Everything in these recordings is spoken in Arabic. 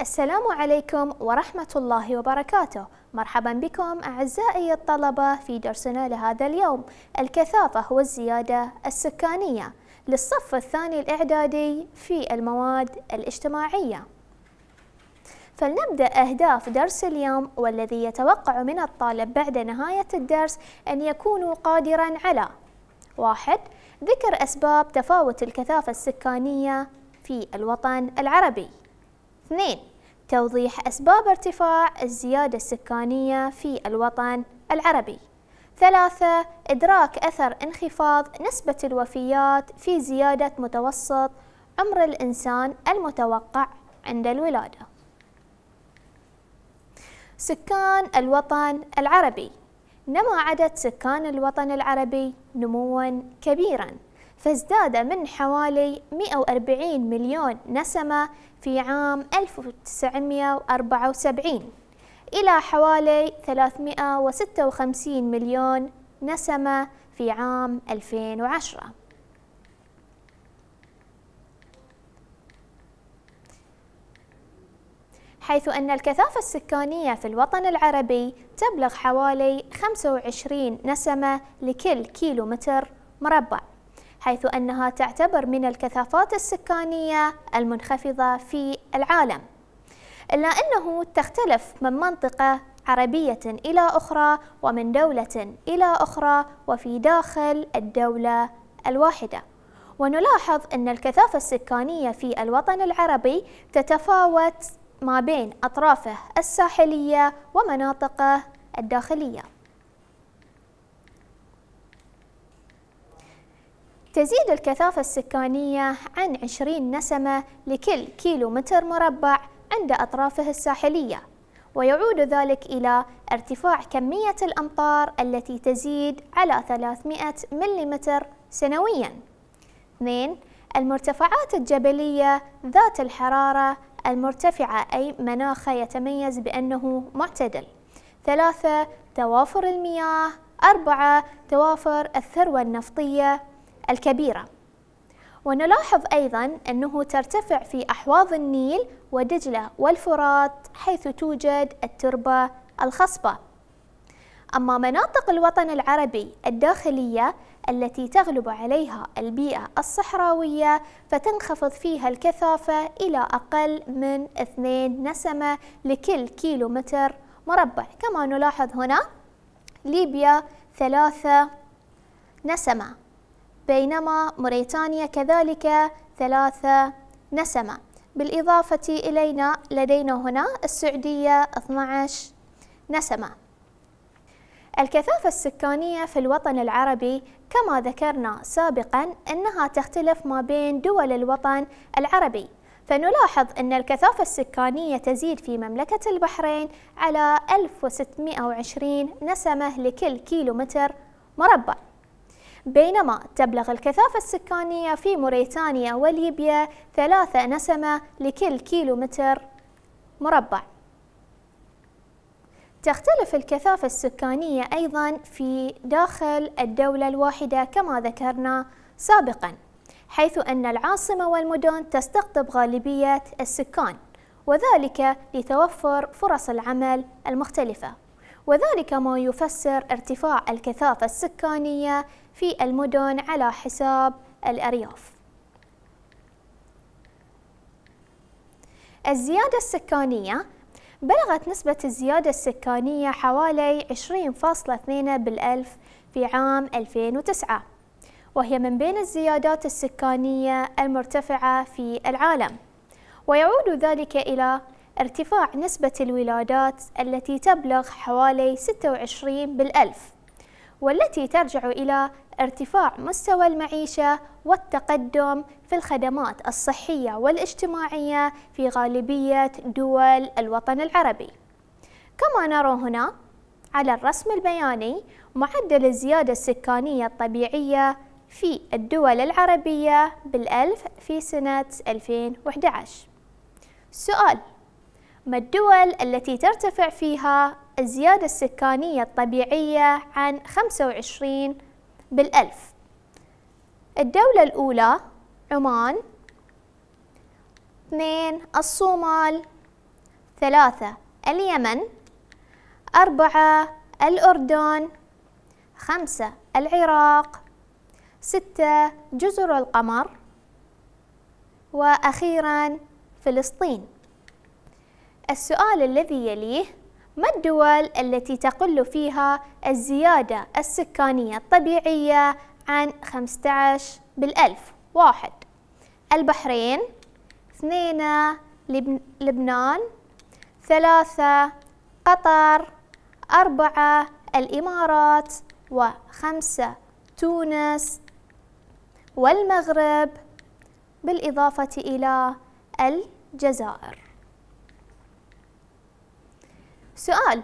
السلام عليكم ورحمة الله وبركاته مرحبا بكم أعزائي الطلبة في درسنا لهذا اليوم الكثافة والزيادة السكانية للصف الثاني الإعدادي في المواد الاجتماعية فلنبدأ أهداف درس اليوم والذي يتوقع من الطالب بعد نهاية الدرس أن يكون قادرا على واحد ذكر أسباب تفاوت الكثافة السكانية في الوطن العربي اثنين توضيح أسباب ارتفاع الزيادة السكانية في الوطن العربي ثلاثة إدراك أثر انخفاض نسبة الوفيات في زيادة متوسط عمر الإنسان المتوقع عند الولادة سكان الوطن العربي نما عدد سكان الوطن العربي نموا كبيراً فازداد من حوالي 140 مليون نسمة في عام 1974 إلى حوالي 356 مليون نسمة في عام 2010 حيث أن الكثافة السكانية في الوطن العربي تبلغ حوالي 25 نسمة لكل كيلومتر مربع حيث أنها تعتبر من الكثافات السكانية المنخفضة في العالم إلا أنه تختلف من منطقة عربية إلى أخرى ومن دولة إلى أخرى وفي داخل الدولة الواحدة ونلاحظ أن الكثافة السكانية في الوطن العربي تتفاوت ما بين أطرافه الساحلية ومناطقه الداخلية تزيد الكثافة السكانية عن 20 نسمة لكل كيلو متر مربع عند أطرافه الساحلية ويعود ذلك إلى ارتفاع كمية الأمطار التي تزيد على 300 ملم سنوياً 2. المرتفعات الجبلية ذات الحرارة المرتفعة أي مناخه يتميز بأنه معتدل 3. توافر المياه 4. توافر الثروة النفطية الكبيرة ونلاحظ أيضا أنه ترتفع في أحواض النيل ودجلة والفرات حيث توجد التربة الخصبة أما مناطق الوطن العربي الداخلية التي تغلب عليها البيئة الصحراوية فتنخفض فيها الكثافة إلى أقل من 2 نسمة لكل كيلو متر مربع كما نلاحظ هنا ليبيا 3 نسمة بينما موريتانيا كذلك ثلاثة نسمة بالإضافة إلينا لدينا هنا السعودية 12 نسمة الكثافة السكانية في الوطن العربي كما ذكرنا سابقا أنها تختلف ما بين دول الوطن العربي فنلاحظ أن الكثافة السكانية تزيد في مملكة البحرين على 1620 نسمة لكل كيلومتر مربع بينما تبلغ الكثافة السكانية في موريتانيا وليبيا ثلاثة نسمة لكل كيلو متر مربع تختلف الكثافة السكانية أيضا في داخل الدولة الواحدة كما ذكرنا سابقا حيث أن العاصمة والمدن تستقطب غالبية السكان وذلك لتوفر فرص العمل المختلفة وذلك ما يفسر ارتفاع الكثافة السكانية في المدن على حساب الأرياف الزيادة السكانية بلغت نسبة الزيادة السكانية حوالي 20.2 بالألف في عام 2009 وهي من بين الزيادات السكانية المرتفعة في العالم ويعود ذلك إلى ارتفاع نسبة الولادات التي تبلغ حوالي 26 بالألف والتي ترجع إلى ارتفاع مستوى المعيشة والتقدم في الخدمات الصحية والاجتماعية في غالبية دول الوطن العربي كما نرى هنا على الرسم البياني معدل الزيادة السكانية الطبيعية في الدول العربية بالألف في سنة 2011 سؤال ما الدول التي ترتفع فيها الزيادة السكانية الطبيعية عن 25 بالألف الدولة الأولى عمان اثنين الصومال ثلاثة اليمن أربعة الأردن خمسة العراق ستة جزر القمر وأخيرا فلسطين السؤال الذي يليه ما الدول التي تقل فيها الزيادة السكانية الطبيعية عن 15 بالألف واحد البحرين اثنين لبنان ثلاثة قطر أربعة الإمارات وخمسة تونس والمغرب بالإضافة إلى الجزائر سؤال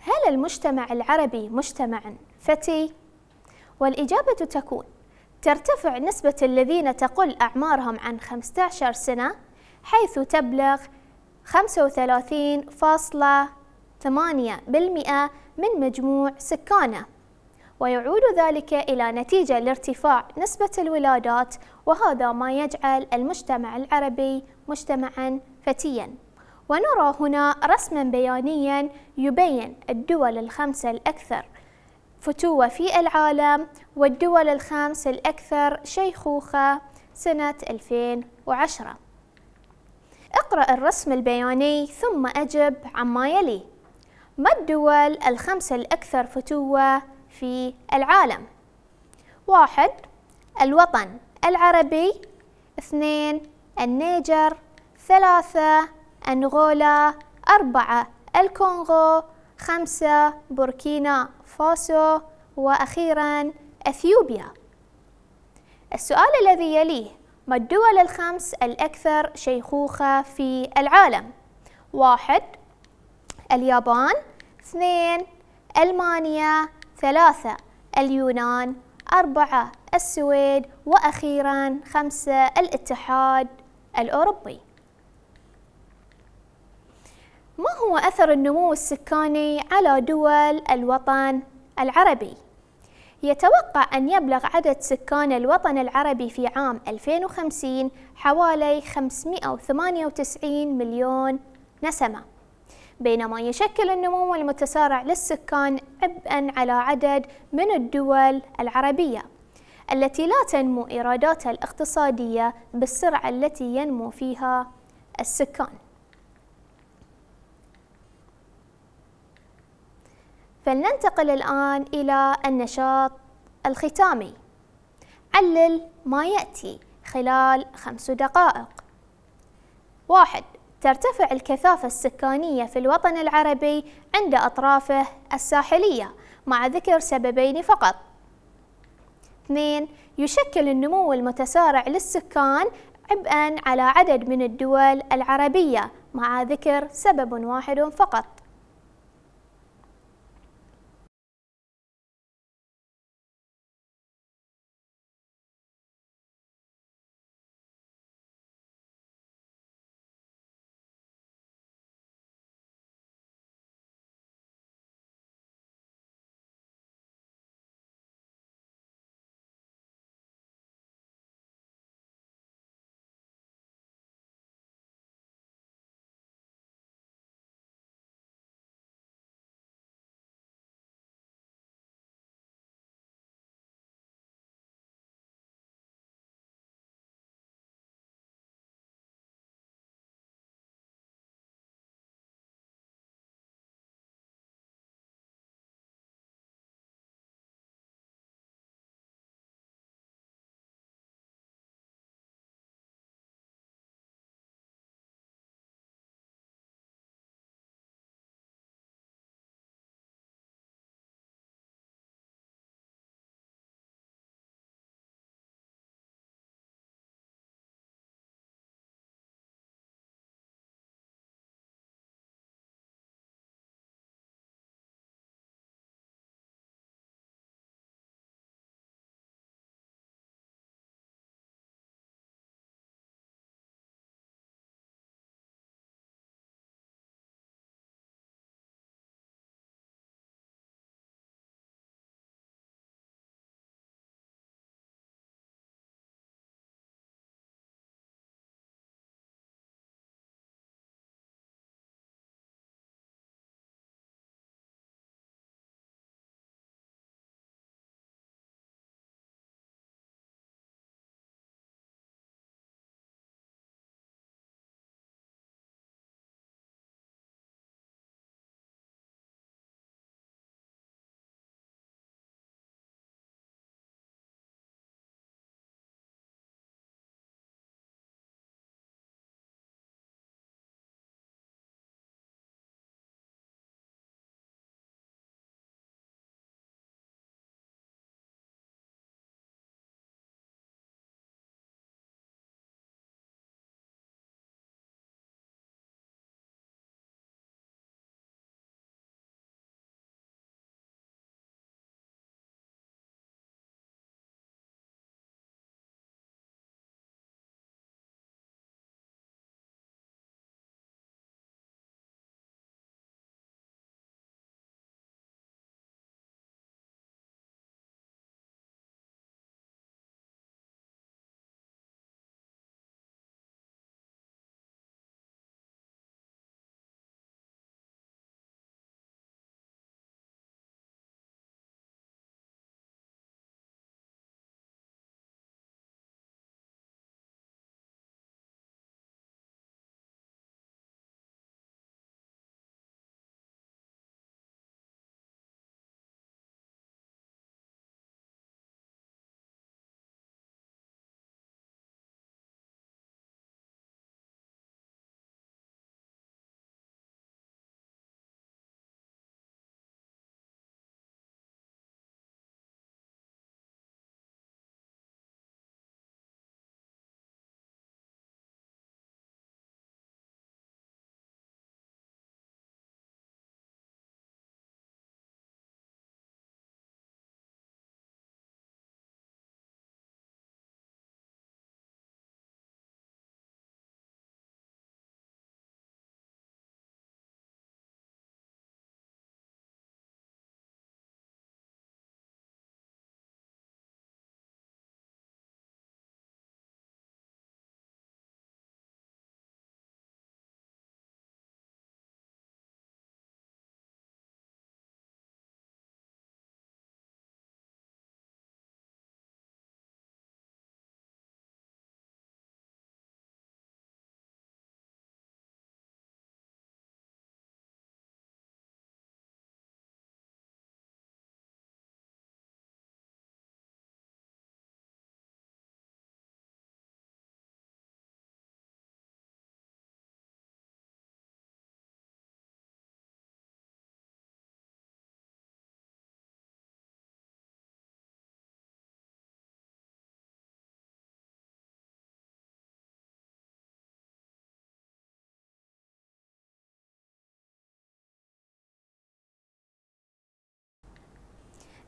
هل المجتمع العربي مجتمع فتي؟ والإجابة تكون ترتفع نسبة الذين تقل أعمارهم عن 15 سنة حيث تبلغ 35.8% من مجموع سكانه ويعود ذلك إلى نتيجة لارتفاع نسبة الولادات وهذا ما يجعل المجتمع العربي مجتمعا فتيا ونرى هنا رسما بيانيا يبين الدول الخمسة الأكثر فتوة في العالم والدول الخمس الأكثر شيخوخة سنة 2010 اقرأ الرسم البياني ثم أجب عما يلي ما الدول الخمسة الأكثر فتوة في العالم؟ واحد الوطن العربي اثنين النيجر ثلاثة أنغولا أربعة الكونغو خمسة بوركينا فاسو وأخيرا أثيوبيا السؤال الذي يليه ما الدول الخمس الأكثر شيخوخة في العالم؟ واحد اليابان اثنين ألمانيا ثلاثة اليونان أربعة السويد وأخيرا خمسة الاتحاد الأوروبي ما هو أثر النمو السكاني على دول الوطن العربي؟ يتوقع أن يبلغ عدد سكان الوطن العربي في عام 2050 حوالي 598 مليون نسمة بينما يشكل النمو المتسارع للسكان عبئا على عدد من الدول العربية التي لا تنمو إيراداتها الاقتصادية بالسرعة التي ينمو فيها السكان فلننتقل الآن إلى النشاط الختامي علل ما يأتي خلال خمس دقائق واحد ترتفع الكثافة السكانية في الوطن العربي عند أطرافه الساحلية مع ذكر سببين فقط اثنين يشكل النمو المتسارع للسكان عبئا على عدد من الدول العربية مع ذكر سبب واحد فقط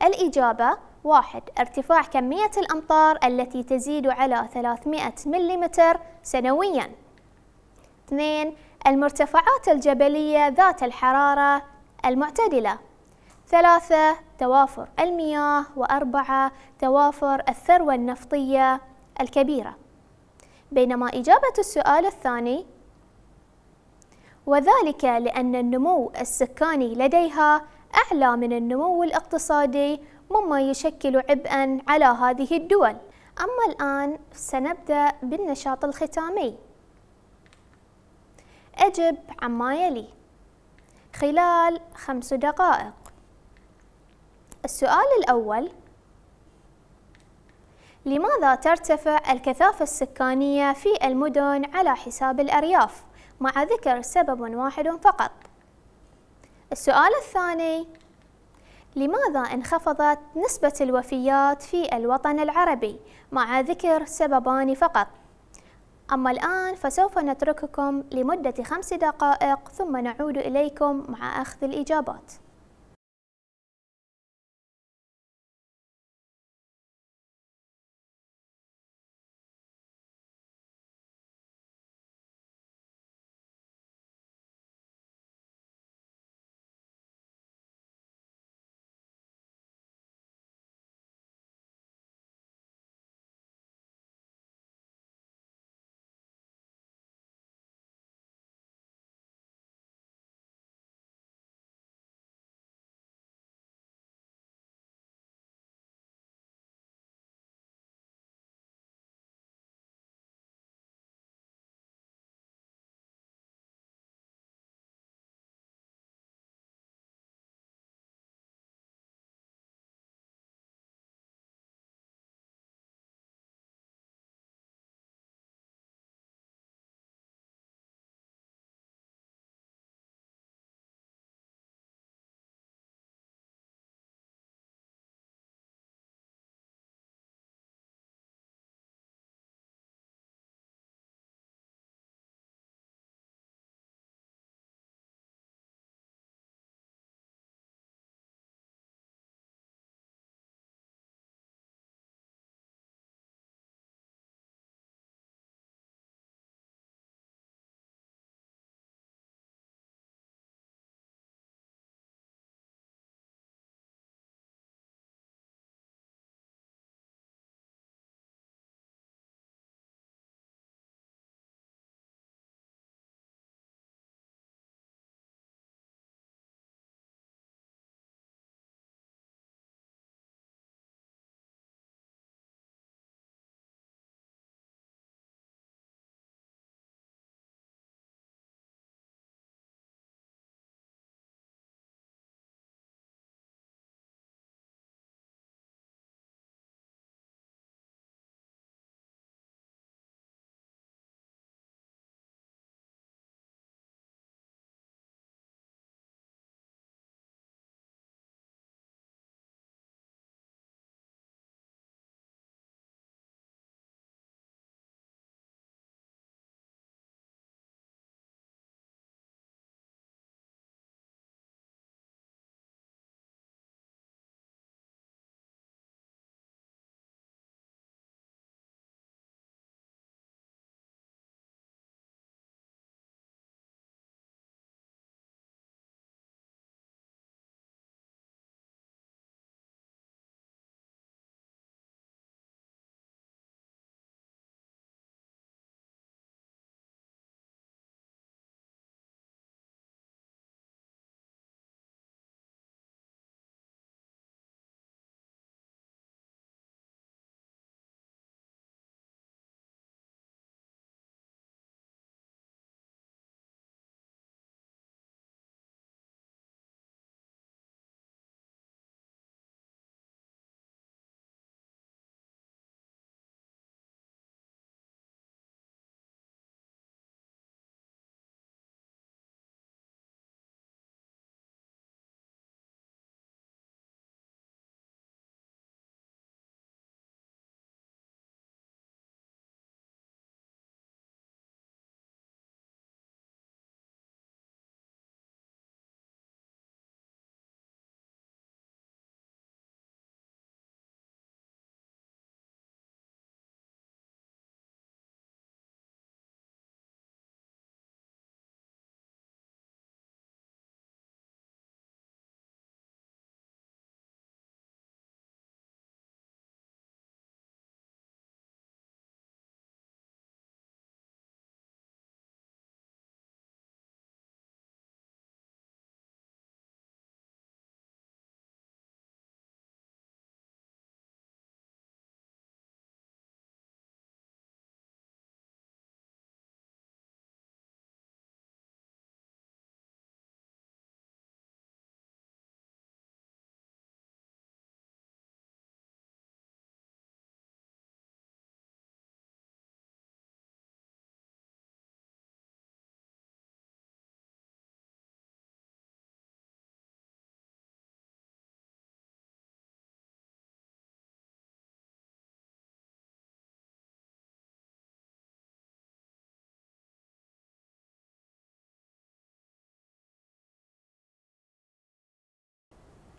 الإجابة واحد ارتفاع كمية الأمطار التي تزيد على 300 ملم سنوياً اثنين المرتفعات الجبلية ذات الحرارة المعتدلة ثلاثة توافر المياه وأربعة توافر الثروة النفطية الكبيرة بينما إجابة السؤال الثاني وذلك لأن النمو السكاني لديها أعلى من النمو الاقتصادي مما يشكل عبئا على هذه الدول أما الآن سنبدأ بالنشاط الختامي أجب عما يلي خلال خمس دقائق السؤال الأول لماذا ترتفع الكثافة السكانية في المدن على حساب الأرياف؟ مع ذكر سبب واحد فقط السؤال الثاني لماذا انخفضت نسبة الوفيات في الوطن العربي مع ذكر سببان فقط؟ أما الآن فسوف نترككم لمدة خمس دقائق ثم نعود إليكم مع أخذ الإجابات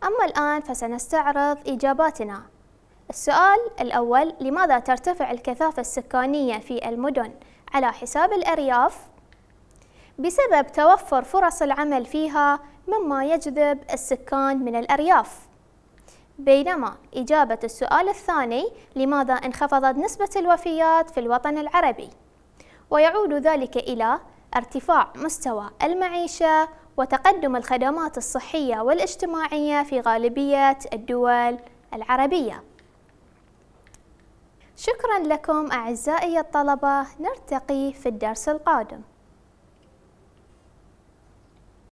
أما الآن فسنستعرض إجاباتنا السؤال الأول لماذا ترتفع الكثافة السكانية في المدن على حساب الأرياف؟ بسبب توفر فرص العمل فيها مما يجذب السكان من الأرياف بينما إجابة السؤال الثاني لماذا انخفضت نسبة الوفيات في الوطن العربي؟ ويعود ذلك إلى ارتفاع مستوى المعيشة وتقدم الخدمات الصحية والاجتماعية في غالبية الدول العربية شكرا لكم أعزائي الطلبة نرتقي في الدرس القادم